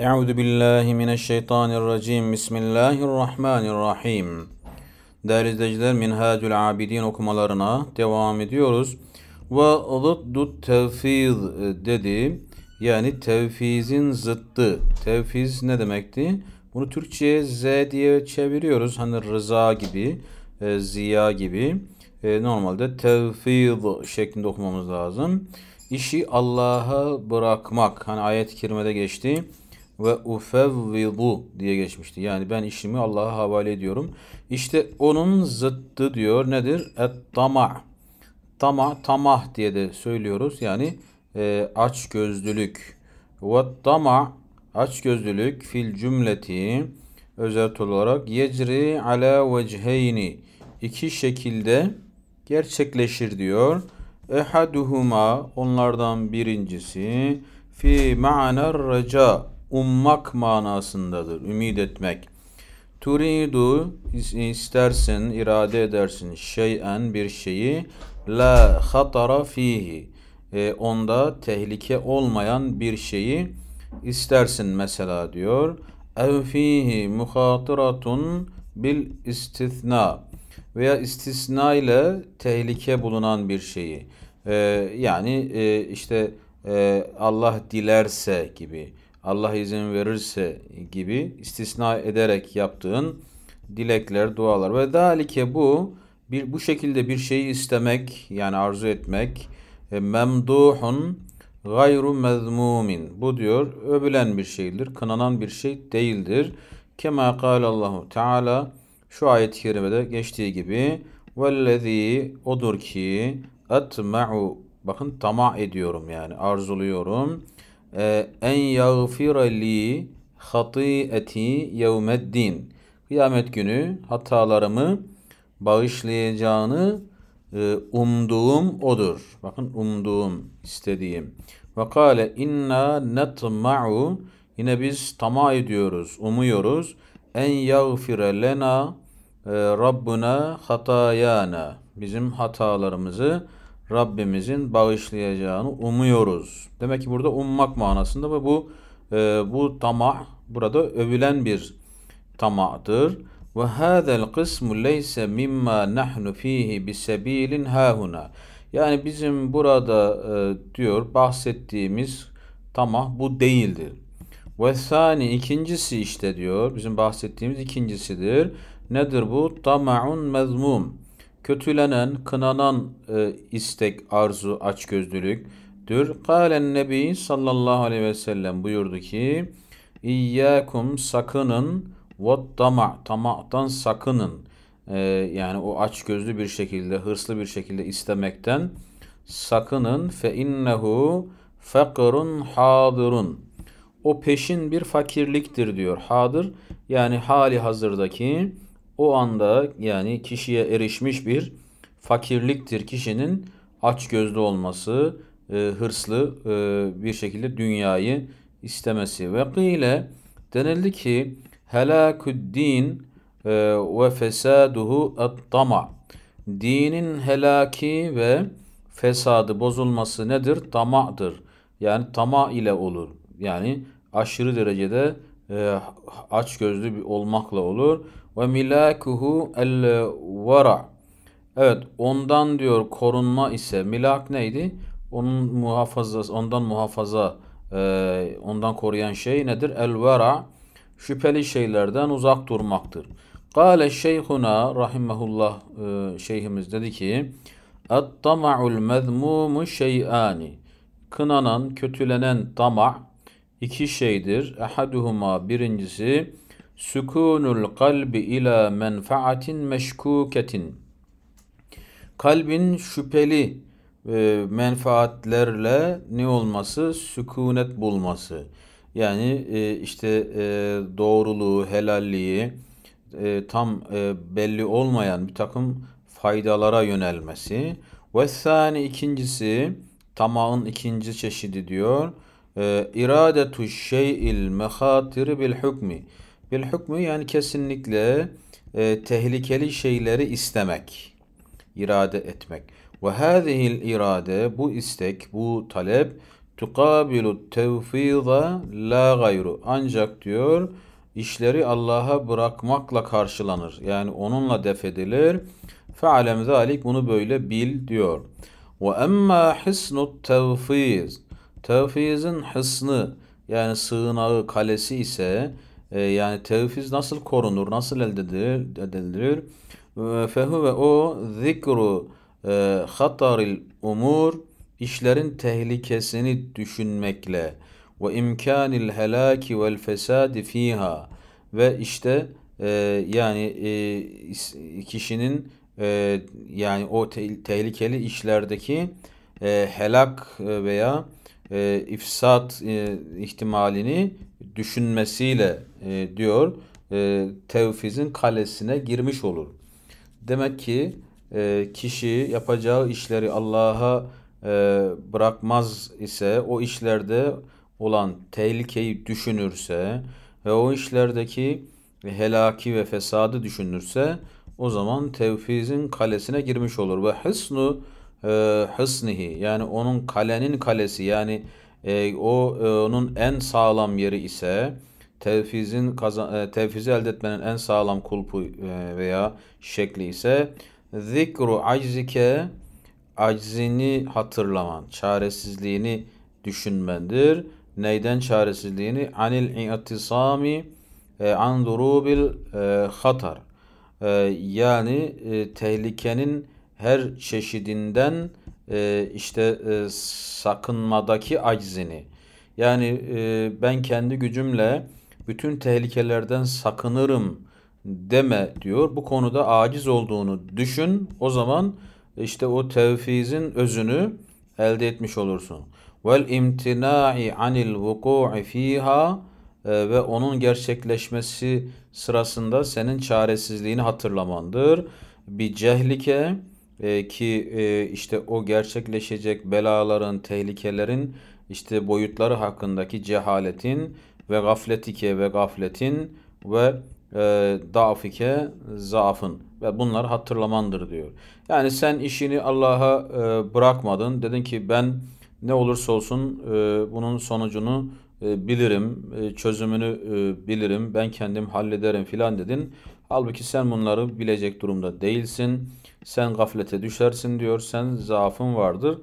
Euzu billahi mineşşeytanirracim. Bismillahirrahmanirrahim. Değerli izleyiciler Minhacül Abidin okumalarına devam ediyoruz. Ve zıddu tevfiz dedi. Yani tevfizin zıttı. Tevfiz ne demekti? Bunu Türkçe'ye Z diye çeviriyoruz. Hani rıza gibi, e, ziya gibi. E, normalde tevfiz şeklinde okumamız lazım. İşi Allah'a bırakmak. Hani ayet-i kerimede geçti ve ufevvidu diye geçmişti. Yani ben işimi Allah'a havale ediyorum. İşte onun zıttı diyor nedir? Et tama. Tama, tamah diye de söylüyoruz. Yani e, aç gözlülük. Ve tama aç gözlülük fil cümleti özet olarak yecri ala vecheyni iki şekilde gerçekleşir diyor. Ehaduhuma onlardan birincisi fi ma'anar raca ummak manasındadır. Ümid etmek. Turidu istersin, irade edersin şeyen bir şeyi la hatara fihi. E, onda tehlike olmayan bir şeyi istersin mesela diyor. Ev fihi muhatiratun bil istithna veya istisna ile tehlike bulunan bir şeyi. E, yani e, işte e, Allah dilerse gibi Allah izin verirse gibi istisna ederek yaptığın dilekler, dualar ve dalike bu bir bu şekilde bir şeyi istemek yani arzu etmek e, memduhun gayru mezmumin. Bu diyor övülen bir şeydir, kınanan bir şey değildir. Kema kâle Allahu Teala şu ayet-i kerimede geçtiği gibi vellezî odur ki etma'u bakın tama ediyorum yani arzuluyorum ee, en yagfire li hatiyeti yevmeddin. Kıyamet günü hatalarımı bağışlayacağını e, umduğum odur. Bakın umduğum, istediğim. Ve kâle inna netma'u yine biz tama ediyoruz, umuyoruz. En yagfire lena e, Rabbuna hatayana bizim hatalarımızı Rabbimizin bağışlayacağını umuyoruz. Demek ki burada ummak manasında ve bu e, bu tamah burada övülen bir tamahtır. Ve hadel kısmu leyse mimma nahnu fihi bisabilin hahuna. Yani bizim burada e, diyor bahsettiğimiz tamah bu değildir. Ve sani ikincisi işte diyor bizim bahsettiğimiz ikincisidir. Nedir bu? Tama'un mezmum kötülenen, kınanan e, istek, arzu, açgözlülüktür. Kalen Nebi sallallahu aleyhi ve sellem buyurdu ki İyyâkum sakının ve tama, tamaktan sakının. E, yani o açgözlü bir şekilde, hırslı bir şekilde istemekten sakının fe innehu fakrun hadirun. O peşin bir fakirliktir diyor. Hadır yani hali hazırdaki o anda yani kişiye erişmiş bir fakirliktir. Kişinin aç gözlü olması, e, hırslı e, bir şekilde dünyayı istemesi. Ve ile denildi ki helaküddin e, ve fesaduhu et Dinin helaki ve fesadı bozulması nedir? Tama'dır. Yani tama ile olur. Yani aşırı derecede e, aç gözlü bir olmakla olur. Ve milakuhu el vara. Evet ondan diyor korunma ise milak neydi? Onun muhafaza, ondan muhafaza e, ondan koruyan şey nedir? El vera şüpheli şeylerden uzak durmaktır. Kale şeyhuna rahimehullah e, şeyhimiz dedi ki Et tama'ul mezmumu şey'ani Kınanan, kötülenen tama' iki şeydir. Ehaduhuma birincisi sükunul kalbi ila menfaatin meşkuketin. Kalbin şüpheli e, menfaatlerle ne olması? Sükunet bulması. Yani e, işte e, doğruluğu, helalliği e, tam e, belli olmayan bir takım faydalara yönelmesi. Ve sani ikincisi tamağın ikinci çeşidi diyor ee, iradetu şey'il mehatiri bil hükmü. Bil hükmü yani kesinlikle e, tehlikeli şeyleri istemek, irade etmek. Ve hâzihil irade, bu istek, bu talep tukabilu tevfiza la gayru. Ancak diyor işleri Allah'a bırakmakla karşılanır. Yani onunla def edilir. Fe'alem zalik bunu böyle bil diyor. Ve emma hisnut tevfiz. Tevfizin hısnı yani sığınağı, kalesi ise e, yani tevfiz nasıl korunur, nasıl elde edilir? E, fehu ve o zikru e, hataril umur işlerin tehlikesini düşünmekle ve imkanil helaki vel fesadi fiha ve işte e, yani e, kişinin e, yani o te tehlikeli işlerdeki e, helak e, veya e, ifsat e, ihtimalini düşünmesiyle e, diyor e, tevfizin kalesine girmiş olur. Demek ki e, kişi yapacağı işleri Allah'a e, bırakmaz ise o işlerde olan tehlikeyi düşünürse ve o işlerdeki helaki ve fesadı düşünürse o zaman tevfizin kalesine girmiş olur. Ve hısnu e, hısnihi yani onun kalenin kalesi yani e, o e, onun en sağlam yeri ise tevfizin kazan, e, tevfizi elde etmenin en sağlam kulpu e, veya şekli ise zikru aczike aczini hatırlaman, çaresizliğini düşünmendir. Neyden çaresizliğini? Anil i'tisami e, an durubil hatar. Yani tehlikenin her çeşidinden e, işte e, sakınmadaki aczini. Yani e, ben kendi gücümle bütün tehlikelerden sakınırım deme diyor. Bu konuda aciz olduğunu düşün. O zaman işte o tevfizin özünü elde etmiş olursun. Vel imtinai anil vuku'i fiha e, ve onun gerçekleşmesi sırasında senin çaresizliğini hatırlamandır. Bir cehlike e, ki e, işte o gerçekleşecek belaların, tehlikelerin işte boyutları hakkındaki cehaletin ve gafletike ve gafletin ve e, daafike zaafın ve bunlar hatırlamandır diyor. Yani sen işini Allah'a e, bırakmadın. Dedin ki ben ne olursa olsun e, bunun sonucunu e, bilirim, e, çözümünü e, bilirim, ben kendim hallederim filan dedin. Halbuki sen bunları bilecek durumda değilsin. Sen gaflete düşersin diyor. Sen zaafın vardır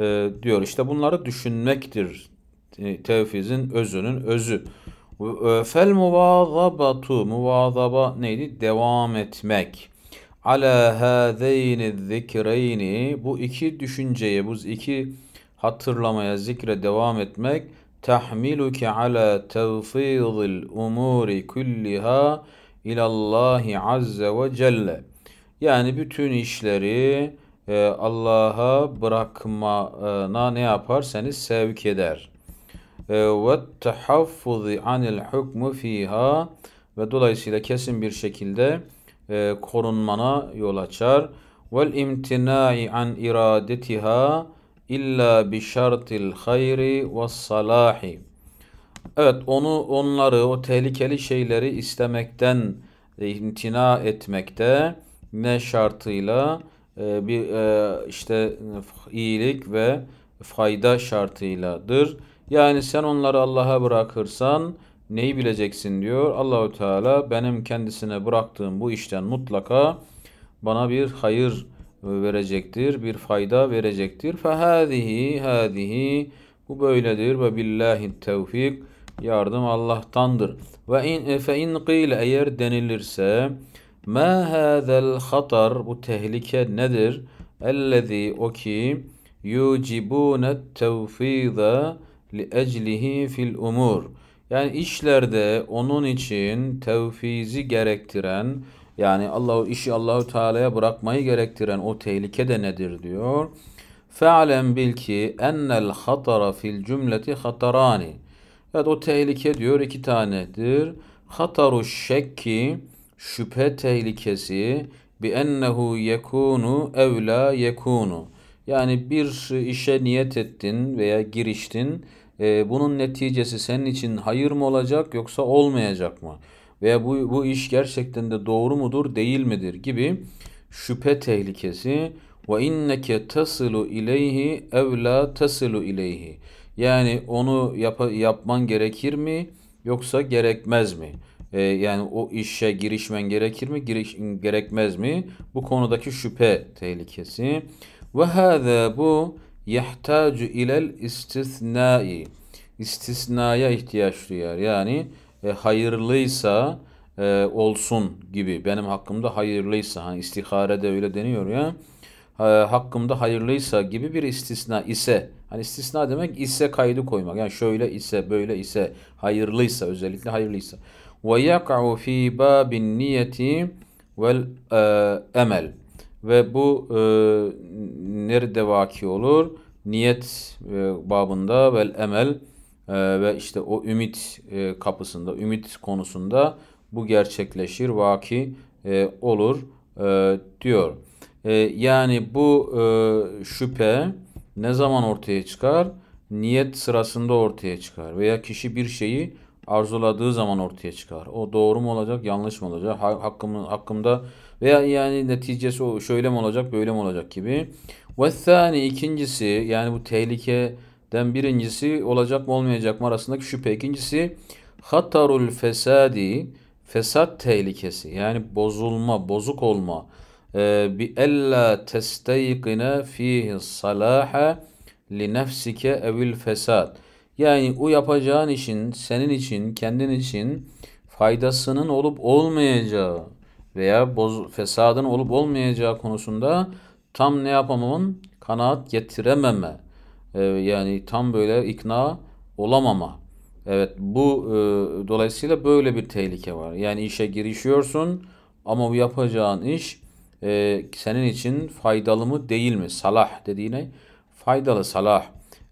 e, diyor. İşte bunları düşünmektir ee, tevfizin özünün özü. E, fel muvazabatu muvazaba neydi? Devam etmek. Ala hâzeyni zikreyni bu iki düşünceye, bu iki hatırlamaya, zikre devam etmek tahmiluke ala tevfidil umuri kulliha ilallahi azze ve celle. Yani bütün işleri e, Allah'a bırakmana ne yaparsanız sevk eder. E, ve tahaffuzi anil hükmü fiha ve dolayısıyla kesin bir şekilde e, korunmana yol açar. Vel imtinai an iradetiha illa bi şartil hayri ve salahi Evet onu onları o tehlikeli şeyleri istemekten e, imtina etmekte ne şartıyla e, bir e, işte iyilik ve fayda şartıyladır. Yani sen onları Allah'a bırakırsan neyi bileceksin diyor. Allahü Teala benim kendisine bıraktığım bu işten mutlaka bana bir hayır verecektir, bir fayda verecektir. Fehadihi hadihi bu böyledir ve billahi tevfik yardım Allah'tandır. Ve in fe in qil eğer denilirse ma hazel hatar bu tehlike nedir? Ellezî o ki yucibune tevfîze li fil umur. Yani işlerde onun için tevfizi gerektiren yani Allahu işi Allahu Teala'ya bırakmayı gerektiren o tehlike de nedir diyor. Fe'alem bil ki ennel hatara fil cümleti hatarani. Evet o tehlike diyor iki tanedir. Hataru şekki şüphe tehlikesi bi ennehu yekunu evla yekunu. Yani bir işe niyet ettin veya giriştin. E, bunun neticesi senin için hayır mı olacak yoksa olmayacak mı? Veya bu, bu iş gerçekten de doğru mudur değil midir gibi şüphe tehlikesi ve inneke tasilu ileyhi ev la tasilu ileyhi. Yani onu yap yapman gerekir mi yoksa gerekmez mi? Ee, yani o işe girişmen gerekir mi giriş gerekmez mi? Bu konudaki şüphe tehlikesi. Ve hâzâ bu yahtacu ilel istisnai. İstisnaya ihtiyaç duyar. Yani e, hayırlıysa e, olsun gibi. Benim hakkımda hayırlıysa. Hani de öyle deniyor ya. E, hakkımda hayırlıysa gibi bir istisna ise hani istisna demek ise kaydı koymak. Yani şöyle ise böyle ise hayırlıysa özellikle hayırlıysa. Ve yak'u fi babin niyeti vel e, emel. Ve bu e, nerede vaki olur? Niyet e, babında vel emel e, ve işte o ümit e, kapısında, ümit konusunda bu gerçekleşir, vaki e, olur e, diyor. E, yani bu e, şüphe ne zaman ortaya çıkar? Niyet sırasında ortaya çıkar veya kişi bir şeyi arzuladığı zaman ortaya çıkar. O doğru mu olacak, yanlış mı olacak? Ha, hakkım, hakkımda veya yani neticesi o şöyle mi olacak, böyle mi olacak gibi. Ve thani ikincisi yani bu tehlikeden birincisi olacak mı olmayacak mı arasındaki şüphe. İkincisi hatarul fesadi fesat tehlikesi yani bozulma, bozuk olma ee, bi ella testeykine fihi salaha li nefsike evil fesad. Yani o yapacağın işin senin için, kendin için faydasının olup olmayacağı veya boz, fesadın olup olmayacağı konusunda tam ne yapamamın kanaat getirememe. Ee, yani tam böyle ikna olamama. Evet bu e, dolayısıyla böyle bir tehlike var. Yani işe girişiyorsun ama bu yapacağın iş e, senin için faydalı mı değil mi? Salah dediğine faydalı salah.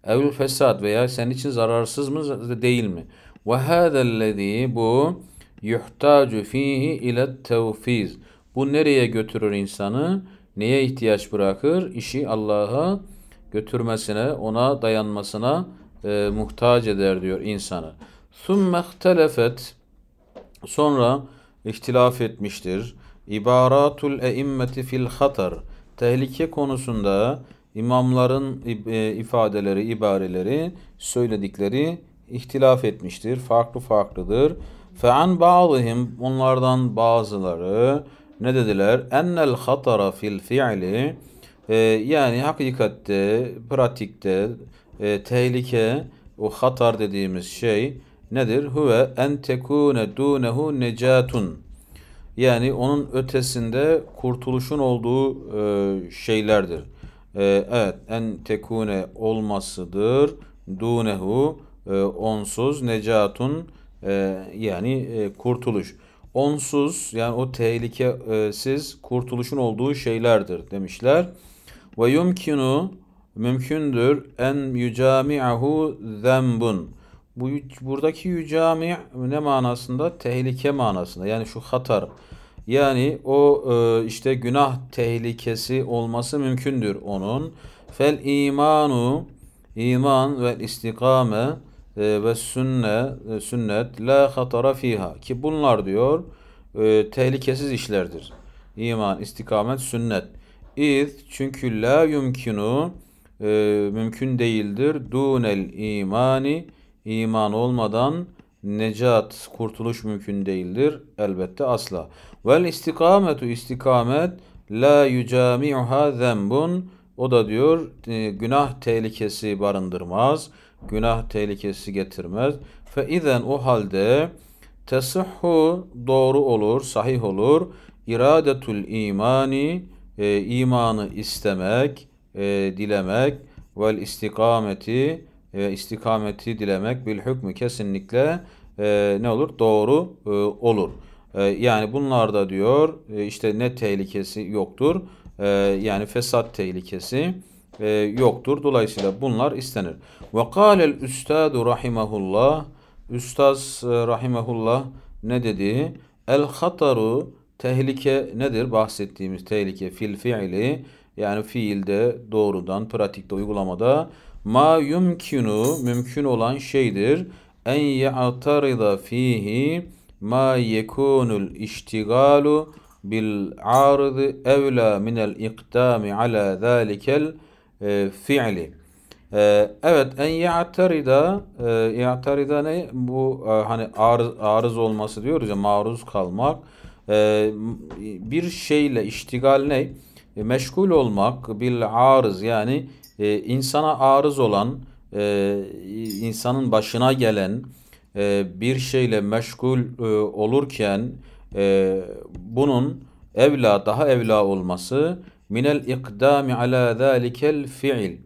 Evl fesad veya senin için zararsız mı değil mi? Ve hâzellezî bu yuhtacu fihi ile tevfiz. Bu nereye götürür insanı? Neye ihtiyaç bırakır? İşi Allah'a götürmesine, ona dayanmasına e, muhtaç eder diyor insanı. Sümme ihtelefet sonra ihtilaf etmiştir. İbaratul e'immeti fil hatar. Tehlike konusunda imamların e, ifadeleri, ibareleri, söyledikleri ihtilaf etmiştir. Farklı farklıdır. Fe'an ba'dihim onlardan bazıları ne dediler? Ennel hatara fil fi'li e, yani hakikatte, pratikte e, tehlike, o hatar dediğimiz şey nedir? Huve en tekune dunehu necatun yani onun ötesinde kurtuluşun olduğu e, şeylerdir. E, evet, en tekune olmasıdır. Dunehu e, onsuz necatun e, yani e, kurtuluş. Onsuz yani o tehlikesiz kurtuluşun olduğu şeylerdir demişler. Ve yumkinu mümkündür en yücami'ahu zembun. Bu buradaki yücami ne manasında? Tehlike manasında. Yani şu hatar yani o e, işte günah tehlikesi olması mümkündür onun. Fel imanu iman ve istikame e, ve sünne e, sünnet la hatara fiha ki bunlar diyor e, tehlikesiz işlerdir. İman, istikamet, sünnet. İz çünkü la yumkinu e, mümkün değildir. Dunel imani iman olmadan necat, kurtuluş mümkün değildir. Elbette asla. Vel istikametu istikamet la yucami'uha zembun. O da diyor e, günah tehlikesi barındırmaz. Günah tehlikesi getirmez. Fe izen o halde tesihhu doğru olur, sahih olur. İradetul imani e, imanı istemek, e, dilemek vel istikameti e, istikameti dilemek bil hükmü kesinlikle e, ne olur? Doğru e, olur. Ee, yani bunlarda diyor e, işte ne tehlikesi yoktur. E, yani fesat tehlikesi e, yoktur. Dolayısıyla bunlar istenir. Ve kâlel üstâdu rahimahullah. Üstaz rahimahullah ne dedi? El hataru tehlike nedir? Bahsettiğimiz tehlike fil fiili yani fiilde doğrudan pratikte uygulamada ma yumkinu mümkün olan şeydir en ya'tarida fihi ma yekunul iştigalu bil ardı evla minel iktami ala zalikel e, fi'li. E, evet en ya'tarida e, ya'tarida ne? Bu hani arız, arız olması diyoruz ya maruz kalmak. Bir şeyle iştigal ne? Meşgul olmak bil arız yani insana arız olan insanın başına gelen e, bir şeyle meşgul e, olurken e, bunun evla daha evla olması minel ikdami ala zalikel fiil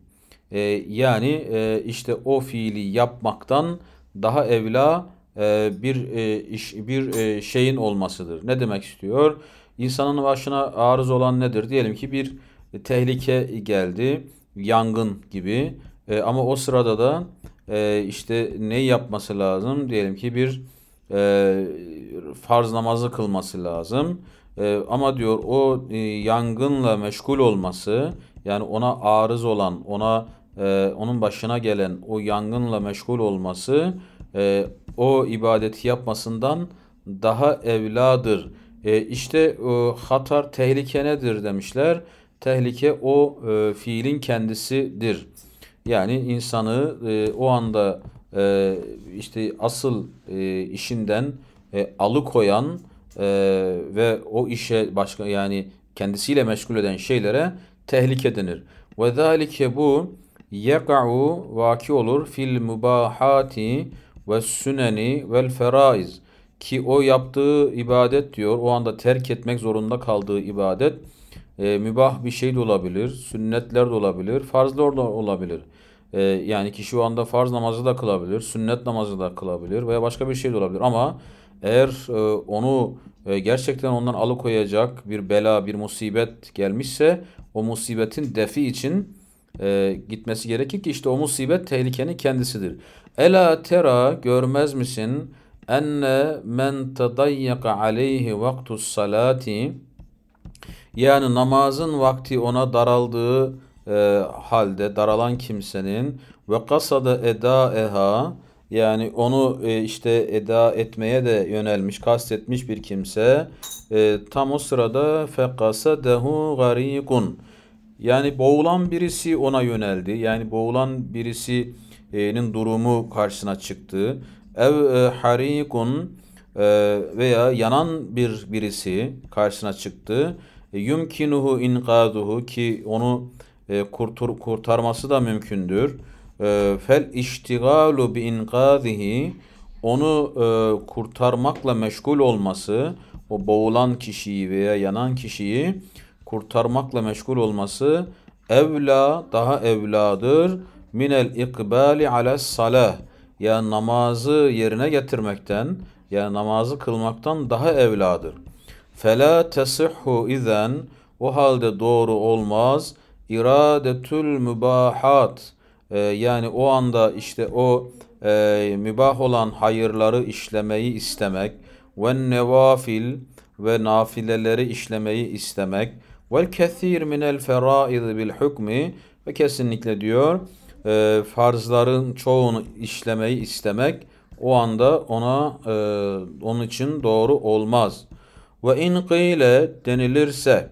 yani işte o fiili yapmaktan daha evla bir iş bir şeyin olmasıdır. Ne demek istiyor? İnsanın başına arız olan nedir? Diyelim ki bir tehlike geldi, yangın gibi. ama o sırada da e, işte ne yapması lazım? Diyelim ki bir e, farz namazı kılması lazım. E, ama diyor o e, yangınla meşgul olması yani ona arız olan, ona e, onun başına gelen o yangınla meşgul olması e, o ibadeti yapmasından daha evladır. E, işte e, hatar tehlike nedir demişler. Tehlike o e, fiilin kendisidir. Yani insanı e, o anda e, işte asıl e, işinden e, alıkoyan e, ve o işe başka yani kendisiyle meşgul eden şeylere tehlike denir. Ve zalike bu yeka'u vaki olur fil mubahati ve süneni vel feraiz ki o yaptığı ibadet diyor o anda terk etmek zorunda kaldığı ibadet e, mübah bir şey de olabilir, sünnetler de olabilir, farzlar da olabilir. E, yani ki şu anda farz namazı da kılabilir, sünnet namazı da kılabilir veya başka bir şey de olabilir. Ama eğer e, onu e, gerçekten ondan alıkoyacak bir bela, bir musibet gelmişse o musibetin defi için e, gitmesi gerekir ki işte o musibet tehlikenin kendisidir. Ela tera görmez misin enne men tadayyaka aleyhi vaktus salati yani namazın vakti ona daraldığı e, halde daralan kimsenin ve kasada eda eha yani onu e, işte eda etmeye de yönelmiş, kastetmiş bir kimse e, tam o sırada fekasadehu garikun yani boğulan birisi ona yöneldi. Yani boğulan birisinin durumu karşısına çıktı. Ev e, harikun e, veya yanan bir birisi karşısına çıktı yumkinuhu inqaduhu ki onu e, kurtur, kurtarması da mümkündür. E, fel iştigalu bi inqadihi onu e, kurtarmakla meşgul olması o boğulan kişiyi veya yanan kişiyi kurtarmakla meşgul olması evla daha evladır minel ikbali ala salah yani namazı yerine getirmekten yani namazı kılmaktan daha evladır. Fela tesihhu izen o halde doğru olmaz. İradetül mübahat e, yani o anda işte o e, mübah olan hayırları işlemeyi istemek ve nevafil ve nafileleri işlemeyi istemek ve kethir minel feraid bil hükmi ve kesinlikle diyor e, farzların çoğunu işlemeyi istemek o anda ona e, onun için doğru olmaz.'' Ve in qile denilirse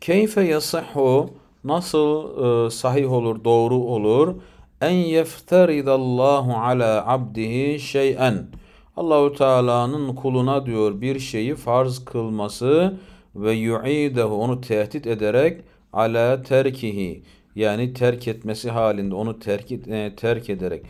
keyfe yasihhu nasıl e, sahih olur, doğru olur? En yefteridallahu ala abdihi şey'en. Allahu Teala'nın kuluna diyor bir şeyi farz kılması ve yu'idehu onu tehdit ederek ala terkihi yani terk etmesi halinde onu terk e, terk ederek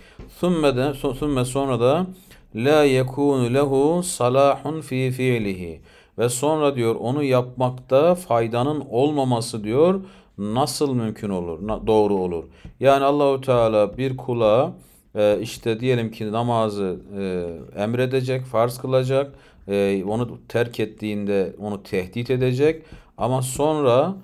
sümme sonra da la yekunu lehu salahun fi fi'lihi ve sonra diyor onu yapmakta faydanın olmaması diyor nasıl mümkün olur? Doğru olur. Yani Allahu Teala bir kula e, işte diyelim ki namazı e, emredecek, farz kılacak, e, onu terk ettiğinde onu tehdit edecek ama sonra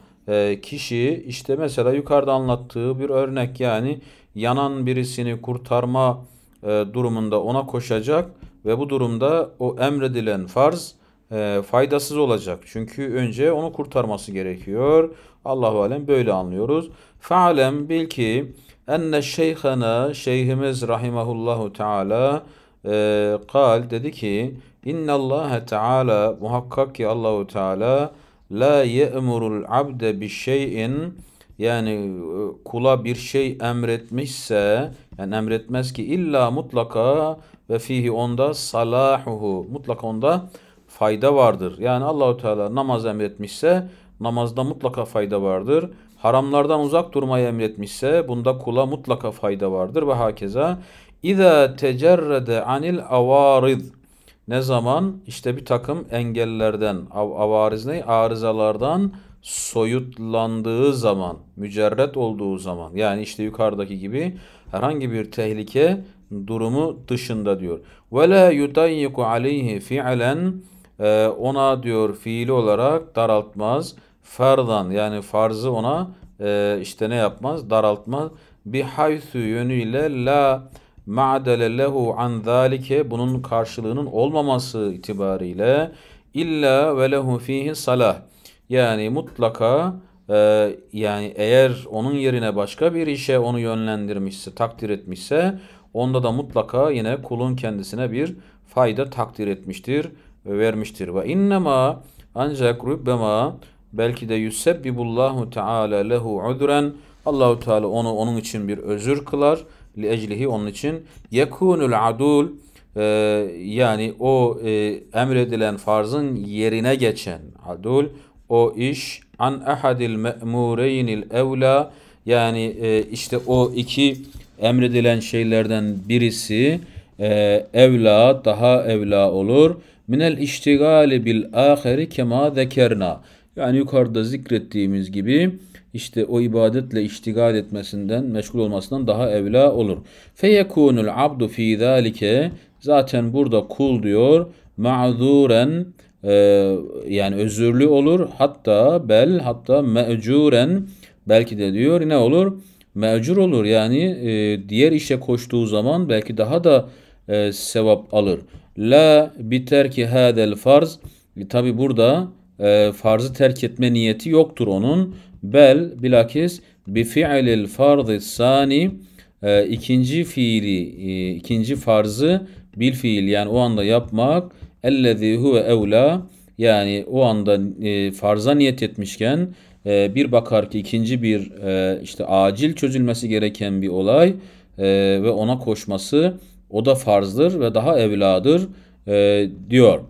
kişi işte mesela yukarıda anlattığı bir örnek yani yanan birisini kurtarma durumunda ona koşacak ve bu durumda o emredilen farz e, faydasız olacak. Çünkü önce onu kurtarması gerekiyor. Allahu alem böyle anlıyoruz. Fa'lem bil ki enne şeyhana şeyhimiz rahimehullahu teala e, kal dedi ki innallaha teala muhakkak ki Allahu teala la ye'murul abde bi şey'in yani e, kula bir şey emretmişse yani emretmez ki illa mutlaka ve fihi onda salahuhu mutlaka onda fayda vardır. Yani Allahu Teala namaz emretmişse namazda mutlaka fayda vardır. Haramlardan uzak durmayı emretmişse bunda kula mutlaka fayda vardır ve hakeza. İza tecerrede anil avarid ne zaman işte bir takım engellerden av avariz ne arızalardan soyutlandığı zaman mücerret olduğu zaman yani işte yukarıdaki gibi herhangi bir tehlike durumu dışında diyor. Ve la yutayyiku aleyhi fi'len e, ona diyor fiili olarak daraltmaz. Fardan yani farzı ona e, işte ne yapmaz? Daraltmaz. Bihaysu yönüyle la ma'dele lehu an zalike bunun karşılığının olmaması itibariyle illa ve lehu fihi salah. Yani mutlaka e, yani eğer onun yerine başka bir işe onu yönlendirmişse, takdir etmişse onda da mutlaka yine kulun kendisine bir fayda takdir etmiştir vermiştir. Ve innema ancak rübbema belki de yusebbibullahu teala lehu udren Allahu Teala onu onun için bir özür kılar. Li eclihi onun için yekunul adul e, yani o e, emredilen farzın yerine geçen adul o iş an ahadil me'mureynil evla yani e, işte o iki emredilen şeylerden birisi e, evla daha evla olur minel iştigali bil ahiri kema zekerna. Yani yukarıda zikrettiğimiz gibi işte o ibadetle iştigal etmesinden, meşgul olmasından daha evla olur. Feyekunul abdu fi zalike zaten burada kul diyor ma'zuren e, yani özürlü olur. Hatta bel hatta me'curen belki de diyor ne olur? Me'cur olur yani e, diğer işe koştuğu zaman belki daha da e, sevap alır. La biterki hadel farz. E, Tabi burada e, farzı terk etme niyeti yoktur onun. Bel bilakis bi fi'lil farzı sani e, ikinci fiili e, ikinci farzı bil fiil yani o anda yapmak ellezî huve evla yani o anda e, farza niyet etmişken e, bir bakar ki ikinci bir e, işte acil çözülmesi gereken bir olay e, ve ona koşması o da farzdır ve daha evladır e, diyor.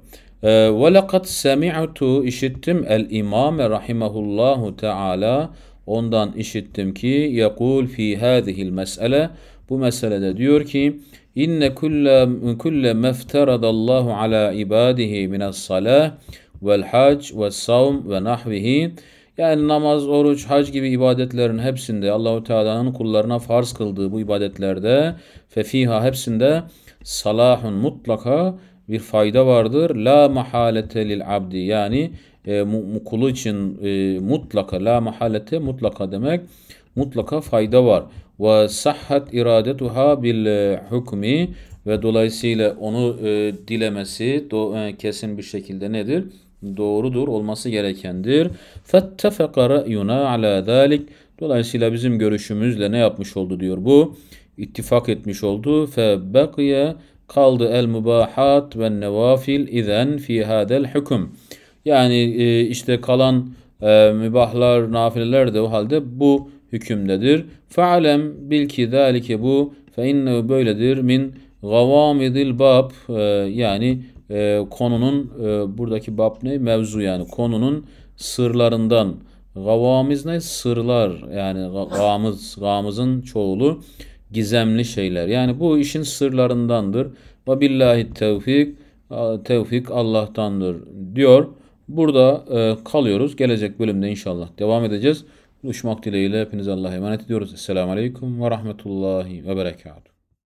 E, ve lekad semi'tu işittim el imame rahimahullahu teala ondan işittim ki yakul fi hadihil mes'ele bu meselede diyor ki inne kulle kulle mefteradallahu ala ibadihi mine's salah vel hac ve's savm ve nahvihi yani namaz, oruç, hac gibi ibadetlerin hepsinde Allahu Teala'nın kullarına farz kıldığı bu ibadetlerde fefiha hepsinde salahun mutlaka bir fayda vardır. La mahalete lil abdi yani e, kulu için e, mutlaka la mahalete mutlaka demek mutlaka fayda var. Ve sahhat iradetuha bil e, hukmi ve dolayısıyla onu e, dilemesi do, e, kesin bir şekilde nedir? doğrudur, olması gerekendir. Fettefeka ra'yuna ala zalik. Dolayısıyla bizim görüşümüzle ne yapmış oldu diyor bu. İttifak etmiş oldu. Fe kaldı el mubahat ve nevafil izen fi hadel hüküm. Yani e, işte kalan e, mübahlar, nafileler de o halde bu hükümdedir. Fe'alem bil ki zalike bu fe böyledir min gavamidil bab e, yani e, konunun e, buradaki bab ne? Mevzu yani konunun sırlarından. Gavamiz ne? Sırlar yani gamız, gamızın çoğulu gizemli şeyler. Yani bu işin sırlarındandır. Ve billahi tevfik tevfik Allah'tandır diyor. Burada e, kalıyoruz. Gelecek bölümde inşallah devam edeceğiz. Buluşmak dileğiyle hepinize Allah'a emanet ediyoruz. Esselamu Aleyküm ve Rahmetullahi ve Berekatuhu.